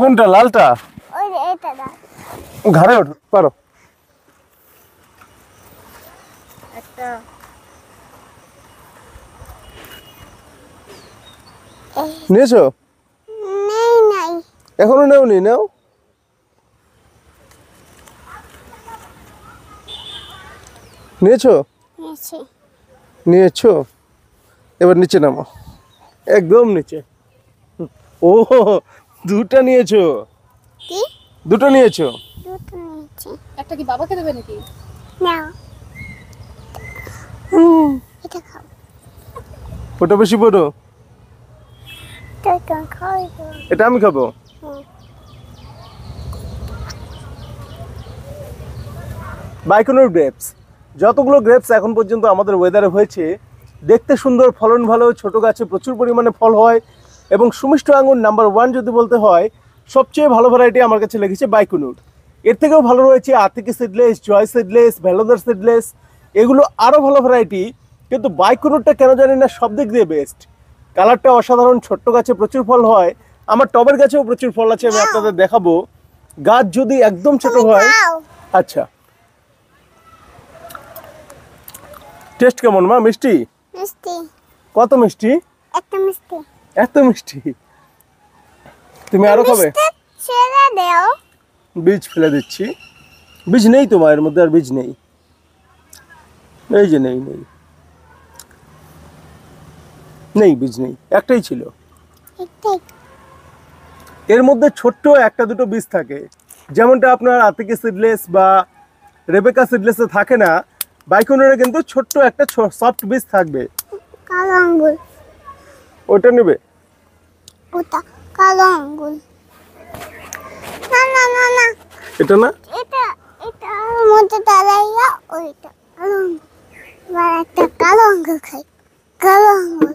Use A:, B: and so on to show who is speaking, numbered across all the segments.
A: কোনটা
B: লালটা ঘরে ওঠ পারো নিয়েছো এখনো নেওনি নাও নিয়েছো নিয়েছো এবার নিচে নামো একদম নিচে হুম ও দুটো নিয়েছো কি দুটো নিয়েছো দুটো
A: নিয়েছি একটা কি বাবাকে দেবে নাকি না
B: এটা খাও ফটো বেশি বড় এটা আমি খাবো বাইকোনোর গ্রেপস যতগুলো গ্রেপস এখন পর্যন্ত আমাদের ওয়েদারে হয়েছে দেখতে সুন্দর ফলন ভালো ছোট গাছে প্রচুর পরিমাণে ফল হয় এবং সুমিষ্ট আঙুর নাম্বার ওয়ান যদি বলতে হয় সবচেয়ে ভালো ভ্যারাইটি আমার কাছে লেগেছে বাইকুনুর এর থেকেও ভালো রয়েছে আতিকি সিডলেস জয় সিডলেস ভ্যালোদার সিডলেস এগুলো আরও ভালো ভ্যারাইটি কিন্তু বাইকুনুরটা কেন জানি না সব দিক দিয়ে বেস্ট কালারটা অসাধারণ ছোট্ট গাছে প্রচুর ফল হয় আমার টবের গাছেও প্রচুর ফল আছে আমি আপনাদের দেখাবো গাছ যদি একদম ছোট oh হয় আচ্ছা টেস্ট কেমন মা মিষ্টি মিষ্টি কত মিষ্টি একটা মিষ্টি এত মিষ্টি তুমি আরো খাবে
A: ছেড়ে
B: বীজ ফেলে দিচ্ছি বীজ নেই তোমার এর মধ্যে আর বীজ নেই এই যে নেই নেই নেই বীজ নেই একটাই ছিল এর মধ্যে ছোট্ট একটা দুটো বীজ থাকে যেমনটা আপনার আতিকে সিডলেস বা রেবেকা সিডলেসে থাকে না বাইকোনেরে কিন্তু ছোট্ট একটা সফট বীজ থাকবে
A: কালো আঙ্গুল ওটা নেবে ওটা কালো আঙ্গুল না না না না এটা না এটা এটা মধ্যে দাঁড়াইয়া ওইটা কালো আঙ্গুল একটা কালো আঙ্গুল খাই কালো আঙ্গুল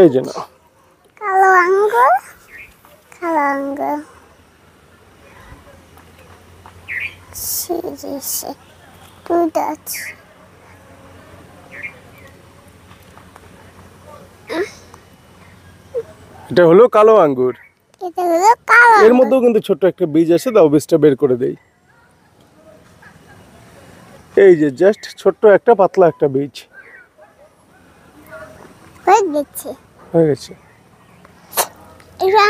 A: এই যে না কালো আঙ্গুল কালো আঙ্গুল সে যে সে দুটো
B: আছে এটা হলো কালো আঙ্গুর
A: এটা হলো কালো এর মধ্যেও কিন্তু
B: ছোট একটা বীজ আছে দাও বীজটা বের করে দেই এই যে জাস্ট ছোট্ট একটা পাতলা একটা বীজ
A: হয়ে গেছে হয়ে গেছে এটা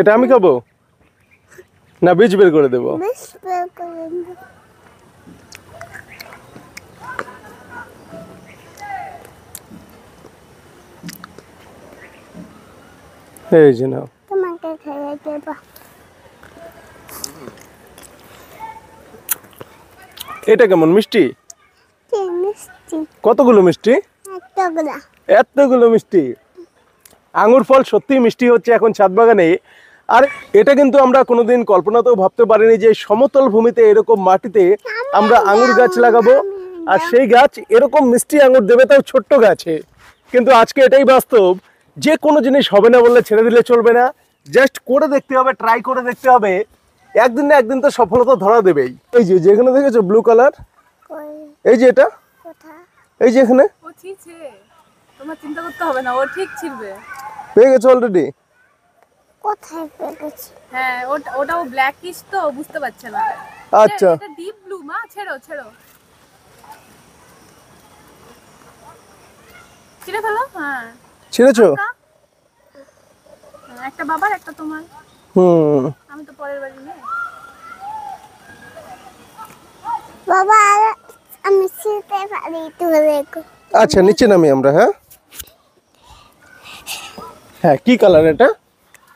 B: এটা আমি খাবো না বীজ বের করে দেবো
A: বীজ বের করে দেবো এই যে নাও তোমাকে খেয়ে দেব
B: এটা কেমন মিষ্টি কতগুলো মিষ্টি এতগুলো মিষ্টি আঙুর ফল সত্যি মিষ্টি হচ্ছে এখন ছাদ বাগানে আর এটা কিন্তু আমরা কোনোদিন কল্পনাতেও ভাবতে পারিনি যে সমতল ভূমিতে এরকম মাটিতে আমরা আঙুর গাছ লাগাবো আর সেই গাছ এরকম মিষ্টি আঙুর দেবে তাও ছোট্ট গাছে কিন্তু আজকে এটাই বাস্তব যে কোনো জিনিস হবে না বললে ছেড়ে দিলে চলবে না জাস্ট করে দেখতে হবে ট্রাই করে দেখতে হবে একদিন না একদিন তো সফলতা ধরা দেবেই এই যে যেখানে দেখেছো ব্লু কালার এই যে এটা এই যে এখানে
A: চিন্তা করতে হবে না ও ঠিক অলরেডি হ্যাঁ ওটা ওটাও তো বুঝতে না আচ্ছা ডিপ ব্লু মা ছেড়ো হ্যাঁ ছেড়েছো একটা বাবার একটা তোমার হুম আমি তো পরের বাড়ি নেই বাবা আমি ছিঁড়তে পারি তুলে দেখো
B: আচ্ছা নিচে নামি আমরা হ্যাঁ হ্যাঁ কি কালার এটা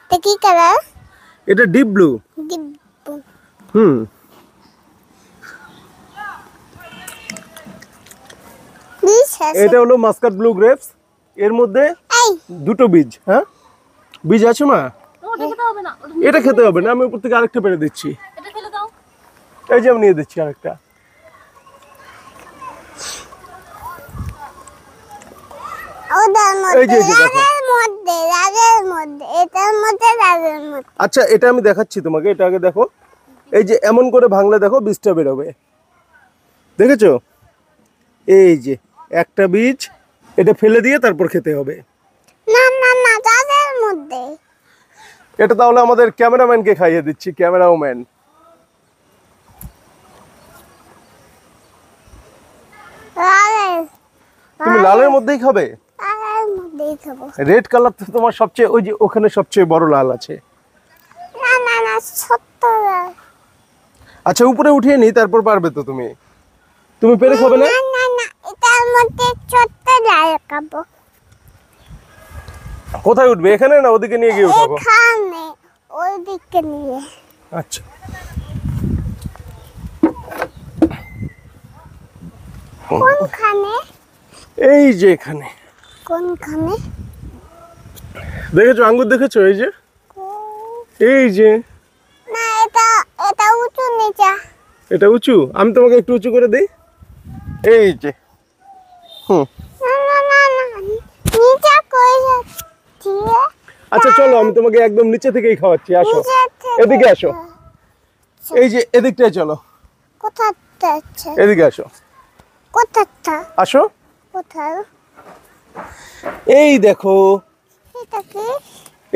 A: এটা কি কালার এটা deep blue deep blue hmm এটা হলো
B: মাস্কাট ব্লু গ্রেপস এর মধ্যে দুটো বীজ হ্যাঁ বীজ আছে মা এটা খেতে হবে না আমি উপর থেকে আরেকটা পেরে দিচ্ছি এই যে আমি নিয়ে দিচ্ছি আরেকটা আচ্ছা এটা আমি দেখাচ্ছি তোমাকে এটা আগে দেখো এই যে এমন করে ভাঙলে দেখো বীজটা বেরোবে দেখেছো এই যে একটা বীজ এটা ফেলে দিয়ে তারপর খেতে হবে এটা তাহলে আমাদের ক্যামেরাম্যানকে খাইয়ে দিচ্ছি ক্যামেরাম্যান তুমি লালের মধ্যেই খাবে রেড কালার তো তোমার সবচেয়ে ওই যে ওখানে সবচেয়ে বড় লাল আছে আচ্ছা উপরে উঠিয়ে নি তারপর পারবে তো তুমি তুমি পেরে খাবে না না
A: না এটার মধ্যে ছোট্ট লাল খাবো
B: কোথায় উঠবে এখানে না ওদিকে নিয়ে গিয়ে উঠাবো
A: এখানে ওদিকে নিয়ে আচ্ছা কোনখানে
B: এই যে এখানে
A: কোনখানে
B: দেখেছো আঙ্গুর দেখেছো এই যে এই যে
A: না এটা এটা উঁচু নিচে
B: এটা উঁচু আমি তোমাকে একটু উঁচু করে দিই এই যে হুম আচ্ছা চলো আমি তোমাকে একদম নিচে থেকেই খাওয়াচ্ছি আসো এদিকে আসো এই যে এদিকটায় চলো এদিকে আসো আসো এই দেখো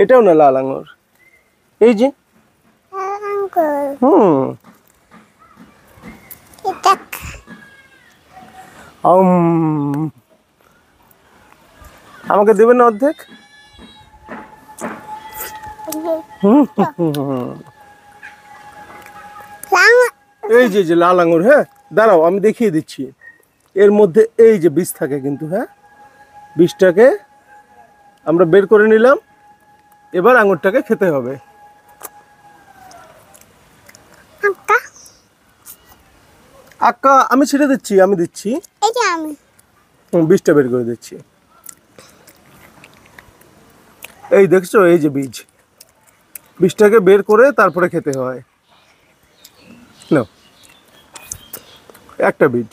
B: এটাও না লাল আঙুর এই যে হুম আমাকে দেবেন অর্ধেক এই যে যে লাল আঙুর হ্যাঁ দাঁড়াও আমি দেখিয়ে দিচ্ছি এর মধ্যে এই যে বীজ থাকে কিন্তু হ্যাঁ বীজটাকে আমরা বের করে নিলাম এবার আঙুরটাকে খেতে হবে আক্কা আমি ছেড়ে দিচ্ছি আমি দিচ্ছি বীজটা বের করে দিচ্ছি এই দেখছো এই যে বীজ বীজটাকে বের করে তারপরে খেতে হয় একটা বীজ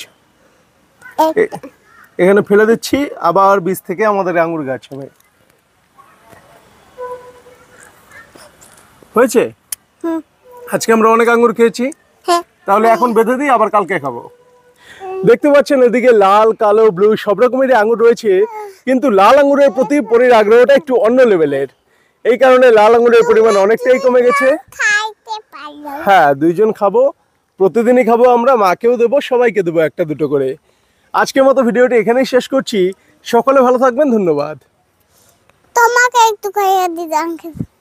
B: এখানে ফেলে দিচ্ছি আবার বীজ থেকে আমাদের আঙুর গাছ হবে হয়েছে আজকে আমরা অনেক আঙুর খেয়েছি হ্যাঁ। তাহলে এখন বেঁধে দিই আবার কালকে খাবো দেখতে পাচ্ছেন এদিকে লাল কালো ব্লু সব রকমের আঙুর রয়েছে কিন্তু লাল আঙুরের প্রতি পরির আগ্রহটা একটু অন্য লেভেলের এই কারণে লাল আঙুরের পরিমাণ অনেকটাই কমে গেছে হ্যাঁ দুইজন খাবো প্রতিদিনই খাবো আমরা মাকেও দেবো সবাইকে দেবো একটা দুটো করে আজকের মতো ভিডিওটি এখানেই শেষ করছি সকলে ভালো থাকবেন ধন্যবাদ
A: তোমাকে একটু খাইয়ে দিদি